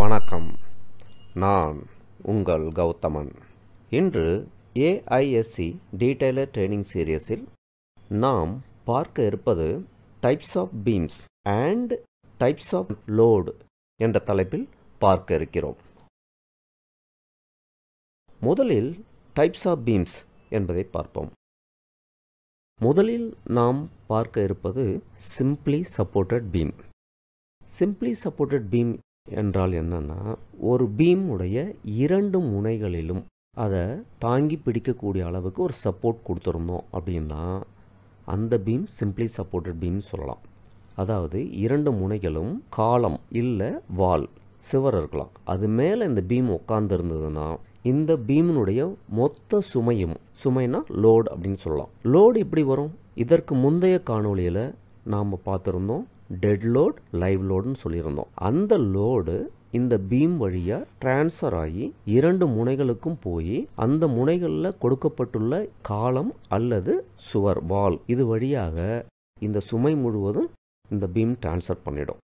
வணக்கம் நான் உங்கள் கௌதமன் இன்று ஏஐஎஸ்சி டீடைலர் ட்ரைனிங் சீரியஸில் நாம் பார்க்க இருப்பது types of beams and types of load என்ற தலைப்பில் பார்க்க இருக்கிறோம் முதலில் டைப்ஸ் ஆஃப் பீம்ஸ் என்பதை பார்ப்போம் முதலில் நாம் பார்க்க இருப்பது simply supported beam simply supported beam என்றால் என்னென்னா ஒரு பீம் உடைய இரண்டு முனைகளிலும் அதை தாங்கி பிடிக்கக்கூடிய அளவுக்கு ஒரு சப்போர்ட் கொடுத்துருந்தோம் அப்படின்னா அந்த பீம் சிம்பிளி சப்போர்ட்டட் பீம் சொல்லலாம் அதாவது இரண்டு முனைகளும் காலம் இல்லை வால் சிவர் இருக்கலாம் அது மேலே இந்த பீம் உட்காந்துருந்ததுன்னா இந்த பீமினுடைய மொத்த சுமையும் சுமைனா லோடு அப்படின்னு சொல்லலாம் லோடு இப்படி வரும் இதற்கு முந்தைய காணொலியில் நாம் பார்த்துருந்தோம் டெட் லோட் லைவ் லோடுன்னு சொல்லியிருந்தோம் அந்த லோடு இந்த பீம் வழியாக டிரான்ஸ்ஃபர் ஆகி இரண்டு முனைகளுக்கும் போய் அந்த முனைகளில் கொடுக்கப்பட்டுள்ள காலம் அல்லது சுவர் வால் இது வழியாக இந்த சுமை முழுவதும் இந்த பீம் டிரான்ஸ்ஃபர் பண்ணிடும்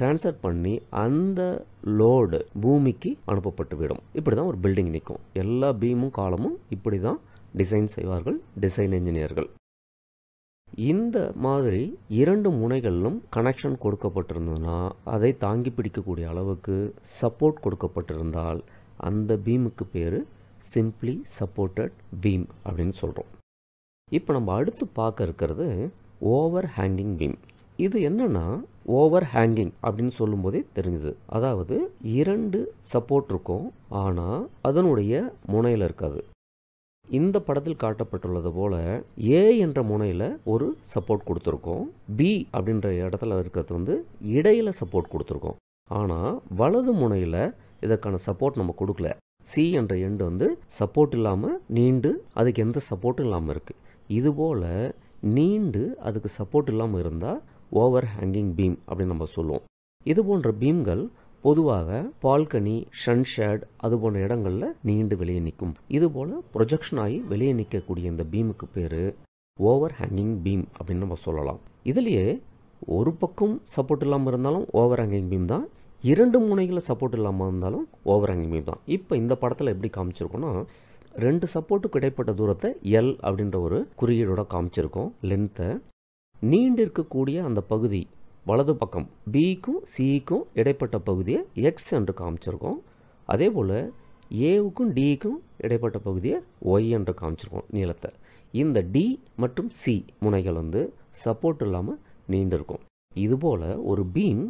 டிரான்ஸ்ஃபர் பண்ணி அந்த லோடு பூமிக்கு அனுப்பப்பட்டு விடும் இப்படி தான் ஒரு பில்டிங் நிற்கும் எல்லா பீமும் காலமும் இப்படி தான் டிசைன் செய்வார்கள் டிசைன் இன்ஜினியர்கள் இந்த மாதிரி இரண்டு முனைகளிலும் கனெக்ஷன் கொடுக்கப்பட்டிருந்ததுன்னா அதை தாங்கி பிடிக்கக்கூடிய அளவுக்கு சப்போர்ட் கொடுக்கப்பட்டிருந்தால் அந்த பீமுக்கு பேர் சிம்ப்ளி சப்போர்ட்டட் பீம் அப்படின்னு சொல்கிறோம் இப்போ நம்ம அடுத்து பார்க்க இருக்கிறது ஓவர் ஹேங்கிங் பீம் இது என்னென்னா ஓவர் ஹேங்கிங் அப்படின்னு சொல்லும்போதே தெரிஞ்சுது அதாவது இரண்டு சப்போர்ட் இருக்கும் ஆனால் அதனுடைய முனையில் இருக்காது இந்த படத்தில் காட்டப்பட்டுள்ளது போல ஏ என்ற முனையில் ஒரு சப்போர்ட் கொடுத்துருக்கோம் பி அப்படின்ற இடத்துல இருக்கிறது வந்து இடையில் சப்போர்ட் கொடுத்துருக்கோம் ஆனால் வலது முனையில் இதற்கான சப்போர்ட் நம்ம கொடுக்கல சி என்ற எண்டு வந்து சப்போர்ட் இல்லாமல் நீண்டு அதுக்கு எந்த சப்போர்ட்டும் இல்லாமல் இருக்குது இதுபோல் நீண்டு அதுக்கு சப்போர்ட் இல்லாமல் இருந்தால் ஓவர் ஹேங்கிங் பீம் அப்படின்னு நம்ம சொல்லுவோம் இது போன்ற பீம்கள் பொதுவாக பால்கனி ஷன்ஷேட் அது போன்ற இடங்களில் நீண்டு வெளியே நிற்கும் இதுபோல் ப்ரொஜெக்ஷன் ஆகி வெளியே நிற்கக்கூடிய இந்த பீமுக்கு பேர் ஓவர் ஹேங்கிங் பீம் அப்படின்னு நம்ம சொல்லலாம் இதுலேயே ஒரு பக்கம் சப்போர்ட் இல்லாமல் இருந்தாலும் ஓவர் ஹேங்கிங் பீம் தான் இரண்டு முனைகளில் சப்போர்ட் இல்லாமல் இருந்தாலும் ஓவர் ஹேங்கிங் பீம் தான் இப்போ இந்த படத்தில் எப்படி காமிச்சிருக்கோன்னா ரெண்டு சப்போர்ட்டுக்கு இடைப்பட்ட தூரத்தை எல் அப்படின்ற ஒரு குறியீடோட காமிச்சிருக்கோம் லென்த்தை நீண்டிருக்கக்கூடிய அந்த பகுதி வலது பக்கம் பிக்கும் சிக்கும் இடைப்பட்ட பகுதியை எக்ஸ் என்று காமிச்சிருக்கோம் அதே போல் ஏவுக்கும் டிக்கும் இடைப்பட்ட பகுதியை ஒய் என்று காமிச்சிருக்கோம் நீளத்தை இந்த டி மற்றும் சி முனைகள் வந்து சப்போர்ட் இல்லாமல் நீண்டிருக்கும் இதுபோல் ஒரு பீம்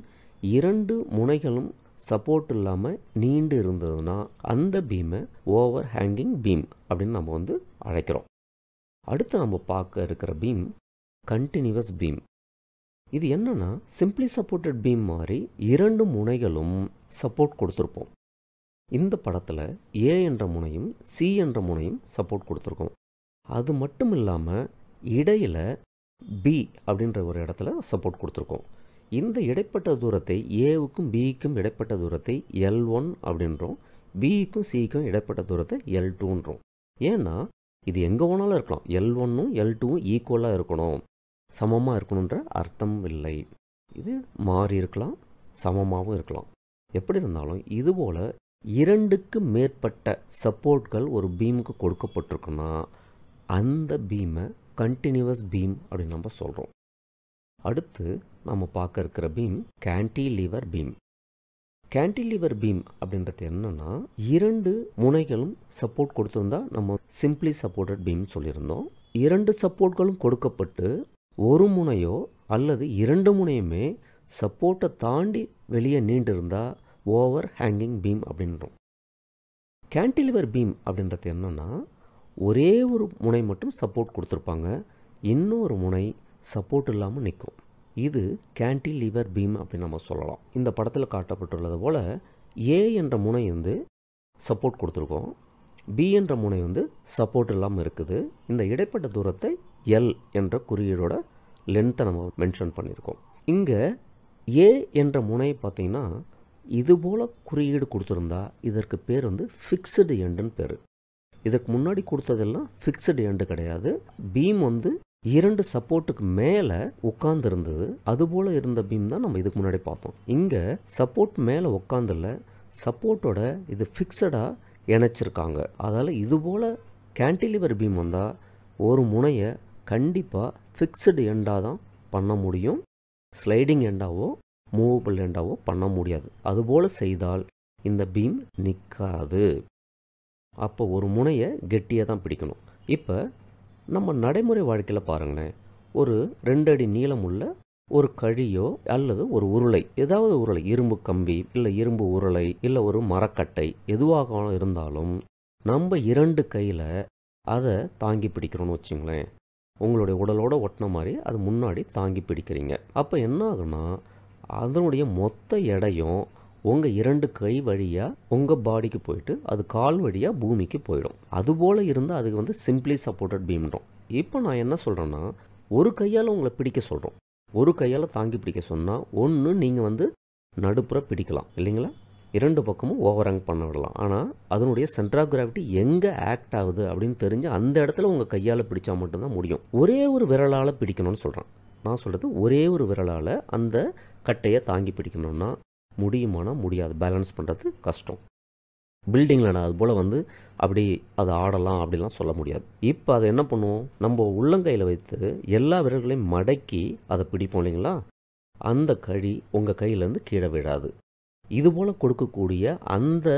இரண்டு முனைகளும் சப்போர்ட் இல்லாமல் நீண்டு இருந்ததுன்னா அந்த பீமை ஓவர் ஹேங்கிங் பீம் அப்படின்னு நம்ம வந்து அழைக்கிறோம் அடுத்து நம்ம பார்க்க இருக்கிற பீம் கண்டினியூவஸ் பீம் இது என்னென்னா சிம்பிளி சப்போர்ட்டட் பீம் மாதிரி இரண்டு முனைகளும் சப்போர்ட் கொடுத்துருப்போம் இந்த படத்தில் ஏ என்ற முனையும் சி என்ற முனையும் சப்போர்ட் கொடுத்துருக்கோம் அது மட்டும் இல்லாமல் இடையில் பி அப்படின்ற ஒரு இடத்துல சப்போர்ட் கொடுத்துருக்கோம் இந்த இடைப்பட்ட தூரத்தை ஏவுக்கும் பிக்கும் இடைப்பட்ட தூரத்தை எல் ஒன் அப்படின்றோம் பிக்கும் சிக்கும் இடைப்பட்ட தூரத்தை எல் டூன்றோம் ஏன்னா இது எங்கே வேணாலும் இருக்கலாம் எல் ஒன்னும் எல் டூவும் ஈக்குவலாக இருக்கணும் சமமாக இருக்கணுன்ற அர்த்தம் இல்லை இது மாறி இருக்கலாம் சமமாகவும் இருக்கலாம் எப்படி இருந்தாலும் இதுபோல் இரண்டுக்கு மேற்பட்ட சப்போர்ட்கள் ஒரு பீமுக்கு கொடுக்கப்பட்டிருக்குன்னா அந்த பீமை கண்டினியூவஸ் பீம் அப்படின்னு நம்ம சொல்கிறோம் அடுத்து நம்ம பார்க்க இருக்கிற beam cantilever beam cantilever beam அப்படின்றது என்னென்னா இரண்டு முனைகளும் சப்போர்ட் கொடுத்துருந்தா நம்ம சிம்பிளி சப்போர்ட்டட் பீம் சொல்லியிருந்தோம் இரண்டு சப்போர்ட்களும் கொடுக்கப்பட்டு ஒரு முனையோ அல்லது இரண்டு முனையுமே சப்போர்ட்டை தாண்டி வெளியே நீண்டிருந்தால் ஓவர் ஹேங்கிங் பீம் அப்படின்றோம் கேண்டிலிவர் பீம் அப்படின்றது என்னென்னா ஒரே ஒரு முனை மட்டும் சப்போர்ட் கொடுத்துருப்பாங்க இன்னொரு முனை சப்போர்ட் இல்லாமல் நிற்கும் இது கேன்டிலிவர் பீம் அப்படின்னு நம்ம சொல்லலாம் இந்த படத்தில் காட்டப்பட்டுள்ளது போல் ஏ என்ற முனை வந்து சப்போர்ட் கொடுத்துருக்கோம் பி என்ற முனை வந்து சப்போர்ட் இல்லாமல் இருக்குது இந்த இடைப்பட்ட தூரத்தை எல் என்ற குறியீடோட லென்த்தை நம்ம மென்ஷன் பண்ணியிருக்கோம் இங்கே ஏ என்ற முனை பார்த்திங்கன்னா இதுபோல் குறியீடு கொடுத்துருந்தா இதற்கு பேர் வந்து ஃபிக்ஸடு எண்டுன்னு பேர் இதற்கு முன்னாடி கொடுத்ததெல்லாம் ஃபிக்ஸடு எண்டு கிடையாது பீம் வந்து இரண்டு சப்போர்ட்டுக்கு மேலே உட்கார்ந்து இருந்தது அதுபோல் இருந்த பீம் தான் நம்ம இதுக்கு முன்னாடி பார்த்தோம் இங்கே சப்போர்ட் மேலே உட்காந்துல சப்போர்ட்டோட இது ஃபிக்ஸடாக இணைச்சிருக்காங்க அதால் இதுபோல் கேன்டிலிவர் பீம் வந்தால் ஒரு முனையை கண்டிப்பாக ஃபிக்ஸ்டு எண்டாக தான் பண்ண முடியும் ஸ்லைடிங் எண்டாவோ மூவபிள் எண்டாவோ பண்ண முடியாது அதுபோல் செய்தால் இந்த பீம் நிற்காது அப்போ ஒரு முனையை கெட்டியாக தான் பிடிக்கணும் இப்போ நம்ம நடைமுறை வாழ்க்கையில் பாருங்களேன் ஒரு ரெண்டு அடி நீளமுள்ள ஒரு கழியோ அல்லது ஒரு உருளை ஏதாவது உருளை இரும்பு கம்பி இல்லை இரும்பு உருளை இல்லை ஒரு மரக்கட்டை எதுவாக இருந்தாலும் நம்ம இரண்டு கையில் அதை தாங்கி பிடிக்கிறோன்னு வச்சுங்களேன் உங்களுடைய உடலோட ஒட்டின மாதிரி அது முன்னாடி தாங்கி பிடிக்கிறீங்க அப்போ என்ன ஆகுனா அதனுடைய மொத்த எடையும் உங்கள் இரண்டு கை வழியாக உங்கள் பாடிக்கு போயிட்டு அது கால் வழியாக பூமிக்கு போயிடும் அதுபோல் இருந்தால் அதுக்கு வந்து சிம்பிளி சப்போர்ட்டட் பீம்ன்றோம் இப்போ நான் என்ன சொல்கிறேன்னா ஒரு கையால் உங்களை பிடிக்க சொல்கிறோம் ஒரு கையால் தாங்கி பிடிக்க சொன்னால் ஒன்று நீங்கள் வந்து நடுப்புற பிடிக்கலாம் இல்லைங்களா இரண்டு பக்கமும் ஓவர் ஹேங் பண்ண விடலாம் ஆனால் அதனுடைய சென்டர் ஆஃப் கிராவிட்டி எங்கே ஆக்ட் ஆகுது அப்படின்னு தெரிஞ்சு அந்த இடத்துல உங்கள் கையால் பிடிச்சா மட்டும்தான் முடியும் ஒரே ஒரு விரலால் பிடிக்கணும்னு சொல்கிறேன் நான் சொல்கிறது ஒரே ஒரு விரலால் அந்த கட்டையை தாங்கி பிடிக்கணும்னா முடியுமானா முடியாது பேலன்ஸ் பண்ணுறது கஷ்டம் பில்டிங்கில் நான் அது போல் வந்து அப்படி அது ஆடலாம் அப்படிலாம் சொல்ல முடியாது இப்போ அதை என்ன பண்ணுவோம் நம்ம உள்ளங்கையில் வைத்து எல்லா விரல்களையும் மடக்கி அதை பிடிப்போம் இல்லைங்களா அந்த கழி உங்கள் கையிலேருந்து கீழே விழாது இது போல் கொடுக்கக்கூடிய அந்த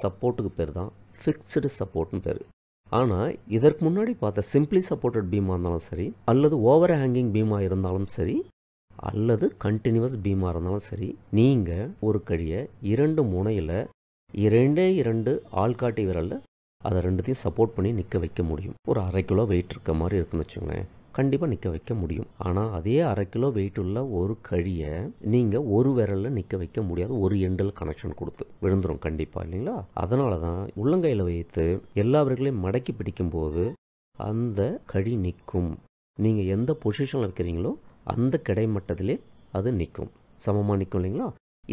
சப்போர்ட்டுக்கு பேர் தான் ஃபிக்ஸ்டு சப்போர்ட்னு பேர் ஆனால் இதற்கு முன்னாடி பார்த்த சிம்பிளி சப்போர்ட்டட் பீமாக இருந்தாலும் சரி அல்லது ஓவர் ஹேங்கிங் பீமாக இருந்தாலும் சரி அல்லது கண்டினியூவஸ் பீமாக இருந்தாலும் சரி நீங்கள் ஒரு கழியை இரண்டு முனையில் இரண்டே இரண்டு ஆள்காட்டி விரலில் அதை ரெண்டுத்தையும் சப்போர்ட் பண்ணி நிற்க வைக்க முடியும் ஒரு அரை கிலோ வெயிட் இருக்க மாதிரி இருக்குன்னு வச்சுக்கோங்க கண்டிப்பாக நிற்க வைக்க முடியும் ஆனால் அதே அரை கிலோ வெயிட் உள்ள ஒரு கழியை நீங்கள் ஒரு விரலில் நிற்க வைக்க முடியாது ஒரு எண்டில் கனெக்ஷன் கொடுத்து விழுந்துடும் கண்டிப்பாக இல்லைங்களா அதனால தான் உள்ளங்கையில் வைத்து எல்லா மடக்கி பிடிக்கும்போது அந்த கழி நிற்கும் நீங்கள் எந்த பொசிஷனில் வைக்கிறீங்களோ அந்த கிடைமட்டத்திலே அது நிற்கும் சமமாக நிற்கும் இல்லைங்களா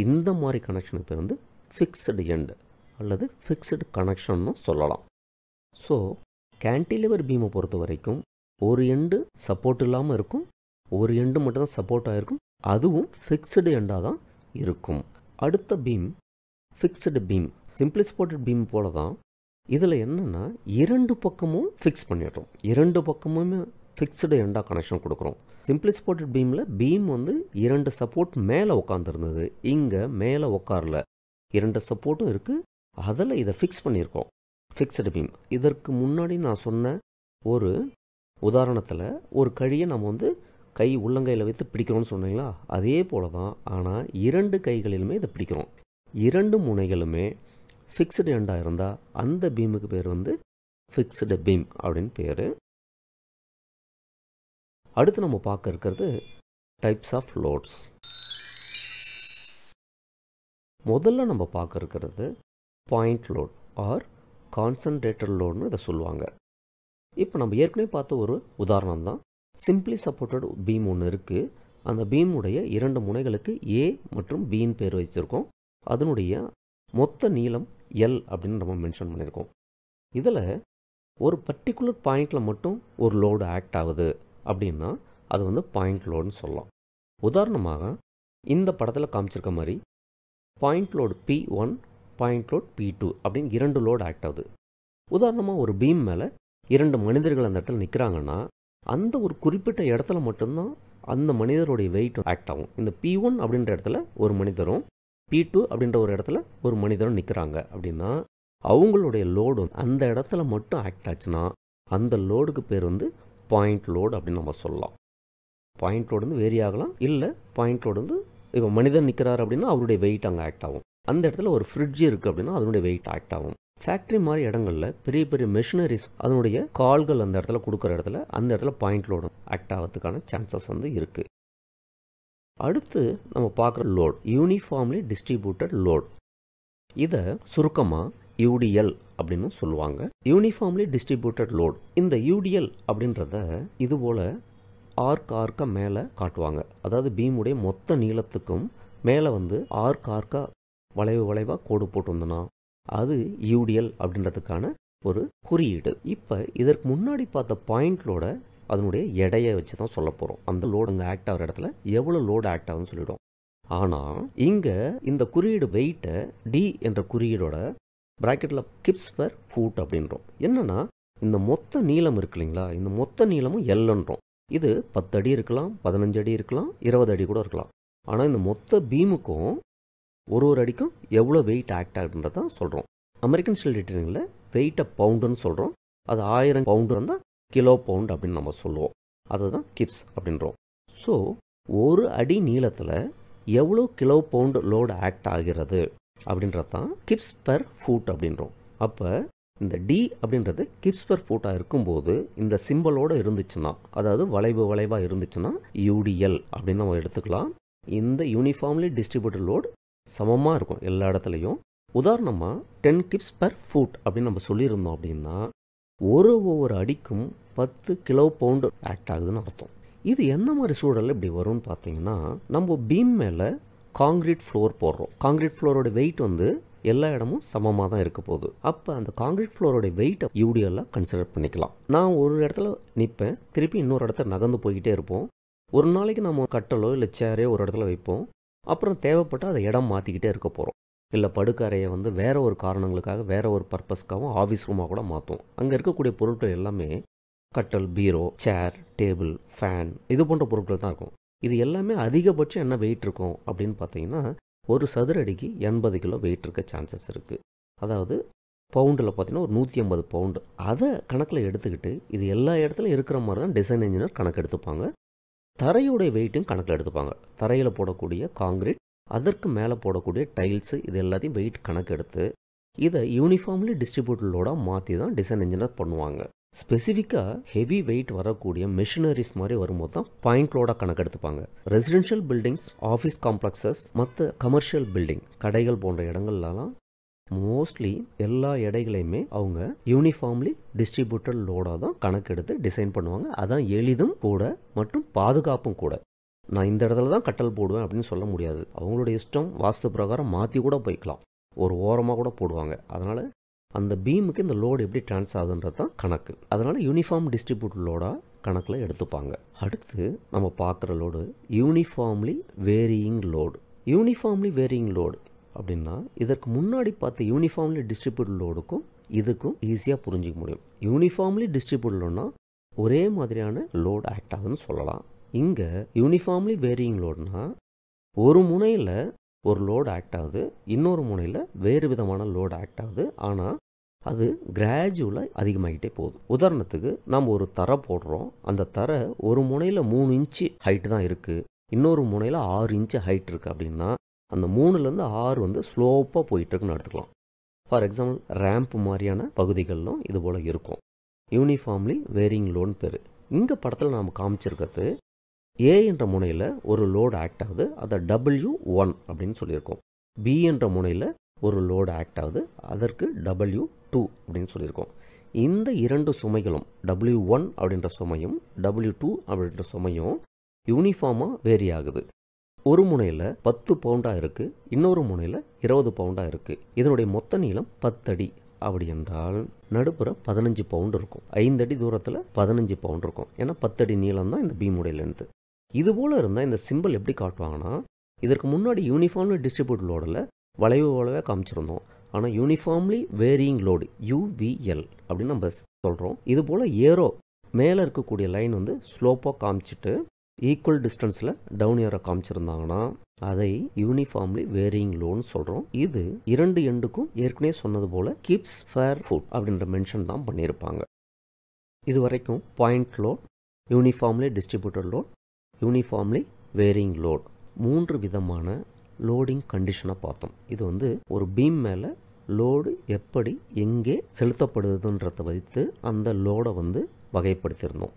இந்த மாதிரி கனெக்ஷனுக்கு வந்து ஃபிக்ஸ்டு எண்டு அல்லது ஃபிக்ஸ்டு கனெக்ஷன்னு சொல்லலாம் ஸோ கேன்டிலிவர் பீமை பொறுத்த வரைக்கும் ஒரு எண்டு சப்போர்ட் இல்லாமல் இருக்கும் ஒரு எண்டு மட்டும்தான் சப்போர்ட் ஆகிருக்கும் அதுவும் ஃபிக்ஸ்டு எண்டாக தான் இருக்கும் அடுத்த beam fixed beam simply supported beam போல தான் இதில் என்னென்னா இரண்டு பக்கமும் ஃபிக்ஸ் பண்ணிடுறோம் இரண்டு பக்கமுமே ஃபிக்ஸ்டு எண்டாக கனெக்ஷன் கொடுக்குறோம் சிம்பிளி சப்போர்ட்டட் பீமில் பீம் வந்து இரண்டு சப்போர்ட் மேலே உட்காந்துருந்தது இங்கே மேலே உட்காரல இரண்டு சப்போர்ட்டும் இருக்குது அதில் இதை ஃபிக்ஸ் பண்ணியிருக்கோம் ஃபிக்ஸ்டு பீம் இதற்கு முன்னாடி நான் சொன்ன ஒரு உதாரணத்தில் ஒரு கழியை நம்ம வந்து கை உள்ளங்கையில் வைத்து பிடிக்கிறோம்னு சொன்னீங்களா அதே போல தான் ஆனால் இரண்டு கைகளிலுமே இதை பிடிக்கிறோம் இரண்டு முனைகளுமே ஃபிக்ஸ்டு எண்டாக இருந்தால் அந்த பீமுக்கு பேர் வந்து ஃபிக்ஸ்டு பீம் அப்படின்னு பேர் அடுத்து நம்ம பார்க்க இருக்கிறது டைப்ஸ் ஆஃப் லோட்ஸ் முதல்ல நம்ம பார்க்க இருக்கிறது பாயிண்ட் லோட் ஆர் கான்சன்ட்ரேட்டர் லோடுன்னு இதை சொல்லுவாங்க இப்போ நம்ம ஏற்கனவே பார்த்த ஒரு உதாரணம் தான் சிம்பிளி சப்போர்ட்டட் பீம் ஒன்று இருக்குது அந்த உடைய இரண்டு முனைகளுக்கு ஏ மற்றும் பின்னு பேர் வச்சுருக்கோம் அதனுடைய மொத்த நீளம் எல் அப்படின்னு நம்ம மென்ஷன் பண்ணியிருக்கோம் இதில் ஒரு பர்டிகுலர் பாயிண்டில் மட்டும் ஒரு லோடு ஆக்ட் ஆகுது அப்படின்னா அது வந்து பாயிண்ட் லோடுன்னு சொல்லலாம் உதாரணமாக இந்த படத்தில் காமிச்சிருக்க மாதிரி point load P one point load P two அப்படின்னு இரண்டு லோடு ஆக்ட் ஆகுது உதாரணமாக ஒரு பீம் மேலே இரண்டு மனிதர்கள் அந்த இடத்துல நிற்கிறாங்கன்னா அந்த ஒரு குறிப்பிட்ட இடத்துல மட்டும்தான் அந்த மனிதருடைய வெயிட் ஆக்ட் ஆகும் இந்த பி ஒன் அப்படின்ற இடத்துல ஒரு மனிதரும் பி டூ அப்படின்ற ஒரு இடத்துல ஒரு மனிதரும் நிற்கிறாங்க அப்படின்னா அவங்களுடைய லோடு அந்த இடத்துல மட்டும் ஆக்ட் ஆச்சுன்னா அந்த லோடுக்கு பேர் வந்து பாயிண்ட் லோடு அப்படின்னு நம்ம சொல்லலாம் பாயிண்ட் லோடு வந்து வேரி ஆகலாம் இல்லை பாயிண்ட் லோடு வந்து இப்போ மனிதன் நிற்கிறார் அப்படின்னா அவருடைய வெயிட் அங்கே ஆக்ட் ஆகும் அந்த இடத்துல ஒரு ஃப்ரிட்ஜ் இருக்குது அப்படின்னா அதனுடைய வெயிட் ஆக்ட் ஆகும் ஃபேக்ட்ரி மாதிரி இடங்களில் பெரிய பெரிய மிஷினரிஸ் அதனுடைய கால்கள் அந்த இடத்துல கொடுக்குற இடத்துல அந்த இடத்துல பாயிண்ட் லோடும் ஆக்ட் ஆகிறதுக்கான சான்சஸ் வந்து இருக்குது அடுத்து நம்ம பார்க்குற லோட் யூனிஃபார்ம்லி டிஸ்ட்ரிபியூட்டட் லோட் இதை சுருக்கமாக யூடிஎல் அப்படின்னு சொல்லுவாங்க யூனிஃபார்ம்லி டிஸ்ட்ரிபியூட்டட் லோட் இந்த யூடிஎல் அப்படின்றத இது போல் ஆர்க் ஆர்க்க மேலே காட்டுவாங்க அதாவது பீமுடைய மொத்த நீளத்துக்கும் மேலே வந்து ஆர்க் ஆர்க்க வளைவு வளைவாக கோடு போட்டு வந்தோன்னா அது யூடிஎல் அப்படின்றதுக்கான ஒரு குறியீடு இப்போ இதற்கு முன்னாடி பார்த்த பாயிண்ட்லோட அதனுடைய எடையை வச்சு தான் சொல்ல போகிறோம் அந்த லோடு அங்கே ஆக்ட் ஆகிற இடத்துல எவ்வளோ லோடு ஆக்ட் ஆகுன்னு சொல்லிவிடும் ஆனால் இங்கே இந்த குறியீடு வெயிட்டை டி என்ற குறியீடோட ப்ராக்கெட்டில் கிப்ஸ் பர் ஃபூட் அப்படின்றோம் என்னென்னா இந்த மொத்த நீளம் இருக்கு இல்லைங்களா இந்த மொத்த நீளமும் எல்லுன்றோம் இது பத்து அடி இருக்கலாம் பதினஞ்சு அடி இருக்கலாம் இருபது அடி கூட இருக்கலாம் ஆனால் இந்த மொத்த பீமுக்கும் ஒரு ஒரு அடிக்கும் எவ்வளோ வெயிட் ஆக்ட் ஆகுன்றதான் சொல்கிறோம் அமெரிக்கன் ஸ்டீல் டீட்டரிங்கில் வெயிட்டை பவுண்டுன்னு சொல்கிறோம் அது ஆயிரம் பவுண்டு இருந்தால் கிலோ பவுண்ட் அப்படின்னு நம்ம சொல்லுவோம் அதுதான் கிப்ஸ் அப்படின்றோம் ஸோ ஒரு அடி நீளத்தில் எவ்வளோ கிலோ பவுண்டு லோடு ஆக்ட் ஆகிறது அப்படின்றது தான் கிப்ஸ் பர் ஃபூட் அப்படின்றோம் அப்போ இந்த டி அப்படின்றது கிப்ஸ் பர் ஃபூட்டாக இருக்கும்போது இந்த சிம்பலோடு இருந்துச்சுன்னா அதாவது வளைவு வளைவாக இருந்துச்சுன்னா யூடிஎல் அப்படின்னு நம்ம எடுத்துக்கலாம் இந்த யூனிஃபார்ம்லி டிஸ்ட்ரிபியூட்டட் லோடு சமமாக இருக்கும் எல்லா இடத்துலையும் உதாரணமாக டென் கிப்ஸ் பர் ஃபுட் அப்படின்னு நம்ம சொல்லியிருந்தோம் அப்படின்னா ஒரு ஒவ்வொரு அடிக்கும் பத்து கிலோ பவுண்டு ஆக்ட் ஆகுதுன்னு அர்த்தம் இது எந்த மாதிரி சூழலில் இப்படி வரும்னு பார்த்தீங்கன்னா நம்ம பீம் மேலே காங்கிரீட் ஃப்ளோர் போடுறோம் காங்கிரீட் ஃப்ளோரோட வெயிட் வந்து எல்லா இடமும் சமமாக தான் இருக்க போகுது அப்போ அந்த காங்கிரீட் ஃப்ளோரோட வெயிட்டை யூடிஎல்லாம் கன்சிடர் பண்ணிக்கலாம் நான் ஒரு இடத்துல நிற்பேன் திருப்பி இன்னொரு இடத்துல நகர்ந்து போய்கிட்டே இருப்போம் ஒரு நாளைக்கு நம்ம கட்டலோ இல்லை சேரையோ ஒரு இடத்துல வைப்போம் அப்புறம் தேவைப்பட்டால் அதை இடம் மாற்றிக்கிட்டே இருக்க போகிறோம் இல்லை படுக்கறையை வந்து வேறு ஒரு காரணங்களுக்காக வேறு ஒரு பர்பஸ்க்காகவும் ஆஃபீஸ் ரூமாக கூட மாற்றும் அங்கே இருக்கக்கூடிய பொருட்கள் எல்லாமே கட்டல் பீரோ சேர் டேபிள் ஃபேன் இது போன்ற பொருட்கள் தான் இருக்கும் இது எல்லாமே அதிகபட்சம் என்ன வெயிட் இருக்கும் அப்படின்னு பார்த்தீங்கன்னா ஒரு சதுர அடிக்கு எண்பது கிலோ வெயிட் இருக்க சான்சஸ் இருக்குது அதாவது பவுண்டில் பார்த்தீங்கன்னா ஒரு நூற்றி ஐம்பது பவுண்டு அதை கணக்கில் எடுத்துக்கிட்டு இது எல்லா இடத்துலையும் இருக்கிற மாதிரி தான் டிசைன் இன்ஜினியர் கணக்கு எடுத்துப்பாங்க தரையோடைய வெயிட்டும் கணக்கில் எடுத்துப்பாங்க தரையில் போடக்கூடிய காங்கிரீட் அதற்கு மேலே போடக்கூடிய டைல்ஸு இது எல்லாத்தையும் வெயிட் கணக்கு எடுத்து இதை யூனிஃபார்ம்லி டிஸ்ட்ரிபியூட்டரோட மாற்றி தான் டிசைன் இன்ஜினியர் பண்ணுவாங்க ஸ்பெசிஃபிக்காக ஹெவி வெயிட் வரக்கூடிய மிஷினரிஸ் மாதிரி வரும்போது தான் பாயிண்ட் லோடாக கணக்கெடுத்துப்பாங்க ரெசிடென்ஷியல் பில்டிங்ஸ் ஆஃபீஸ் காம்ப்ளெக்ஸஸ் மற்ற கமர்ஷியல் பில்டிங் கடைகள் போன்ற இடங்கள்லாம் மோஸ்ட்லி எல்லா எடைகளையுமே அவங்க யூனிஃபார்ம்லி டிஸ்ட்ரிபியூட்டர் லோடாக தான் கணக்கெடுத்து டிசைன் பண்ணுவாங்க அதான் எளிதும் கூட மற்றும் பாதுகாப்பும் கூட நான் இந்த இடத்துல தான் கட்டல் போடுவேன் அப்படின்னு சொல்ல முடியாது அவங்களோட இஷ்டம் வாஸ்து பிரகாரம் மாற்றி கூட போய்க்கலாம் ஒரு ஓரமாக கூட போடுவாங்க அதனால் அந்த பீமுக்கு இந்த லோடு எப்படி டிரான்ஸ் ஆகுதுன்றது தான் கணக்கு அதனால் யூனிஃபார்ம் டிஸ்ட்ரிபியூட் லோடாக கணக்கில் எடுத்துப்பாங்க அடுத்து நம்ம பார்க்குற load uniformly varying load uniformly varying load அப்படின்னா இதற்கு முன்னாடி பார்த்த யூனிஃபார்ம்லி டிஸ்ட்ரிபியூட் லோடுக்கும் இதுக்கும் ஈஸியாக புரிஞ்சிக்க முடியும் யூனிஃபார்ம்லி டிஸ்ட்ரிபியூட் லோடுனா ஒரே மாதிரியான லோடு ஆக்ட் ஆகுதுன்னு சொல்லலாம் இங்கே யூனிஃபார்ம்லி வேரியிங் லோடுனா ஒரு முனையில் ஒரு லோடு ஆக்ட் ஆகுது இன்னொரு முனையில் வேறு விதமான லோடு ஆக்ட் ஆகுது ஆனால் அது கிராஜுவலாக அதிகமாகிட்டே போகுது உதாரணத்துக்கு நம்ம ஒரு தரை போடுறோம் அந்த தரை ஒரு முனையில் மூணு இன்ச்சு ஹைட்டு தான் இருக்குது இன்னொரு முனையில் ஆறு இன்ச்சு ஹைட் இருக்குது அப்படின்னா அந்த மூணுலேருந்து ஆறு வந்து ஸ்லோப்பாக போயிட்டுருக்குன்னு எடுத்துக்கலாம் ஃபார் எக்ஸாம்பிள் ரேம்ப் மாதிரியான பகுதிகளிலும் இது போல் இருக்கும் யூனிஃபார்ம்லி வேரிங் லோன் பேர் இந்த படத்தில் நாம் காமிச்சிருக்கிறது ஏ என்ற முனையில் ஒரு லோடு ஆக்ட் ஆகுது அதை டபிள்யூ ஒன் அப்படின்னு சொல்லியிருக்கோம் பி என்ற முனையில் ஒரு லோடு ஆக்ட் ஆகுது அதற்கு டபிள்யூ டூ அப்படின்னு சொல்லியிருக்கோம் இந்த இரண்டு சுமைகளும் டபிள்யூ ஒன் அப்படின்ற சுமையும் டபிள்யூ டூ அப்படின்ற சுமையும் யூனிஃபார்மாக வேரி ஆகுது ஒரு முனையில் பத்து பவுண்டாக இருக்குது இன்னொரு முனையில் இருபது பவுண்டாக இருக்குது இதனுடைய மொத்த நீளம் பத்தடி அப்படி என்றால் நடுப்புற பதினஞ்சு பவுண்டு இருக்கும் ஐந்து அடி தூரத்தில் பதினஞ்சு பவுண்ட் இருக்கும் ஏன்னா பத்தடி நீளம் தான் இந்த பீமுடைய லென்த்து இது போல் இருந்தால் இந்த சிம்பிள் எப்படி காட்டுவாங்கன்னா இதற்கு முன்னாடி யூனிஃபார்ம்லி டிஸ்ட்ரிபியூட் லோடில் வளைவு வளைவாக காமிச்சிருந்தோம் ஆனால் யூனிஃபார்ம்லி வேரியிங் லோடு யூவிஎல் அப்படின்னு நம்ம சொல்கிறோம் இது போல் ஏரோ மேலே இருக்கக்கூடிய லைன் வந்து ஸ்லோப்பாக காமிச்சிட்டு ஈக்குவல் டிஸ்டன்ஸில் டவுன் ஏற காமிச்சிருந்தாங்கன்னா அதை யூனிஃபார்ம்லி வேரியிங் லோன் சொல்கிறோம் இது இரண்டு எண்டுக்கும் ஏற்கனவே சொன்னது போல் கிப்ஸ் ஃபேர் ஃபுட் அப்படின்ற மென்ஷன் தான் பண்ணியிருப்பாங்க இது வரைக்கும் point load uniformly distributed load uniformly varying load மூன்று விதமான லோடிங் கண்டிஷனை பார்த்தோம் இது வந்து ஒரு பீம் மேலே லோடு எப்படி எங்கே செலுத்தப்படுதுன்றத வைத்து அந்த லோடை வந்து வகைப்படுத்தியிருந்தோம்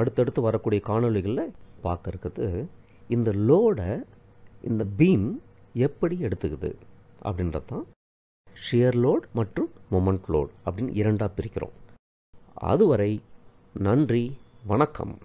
அடுத்தடுத்து வரக்கூடிய காணொலிகளில் பார்க்கறது இந்த லோடை இந்த பீம் எப்படி எடுத்துக்குது அப்படின்றது தான் ஷியர் லோட் மற்றும் மொமெண்ட் லோட் அப்படின்னு இரண்டாக பிரிக்கிறோம் அதுவரை நன்றி வணக்கம்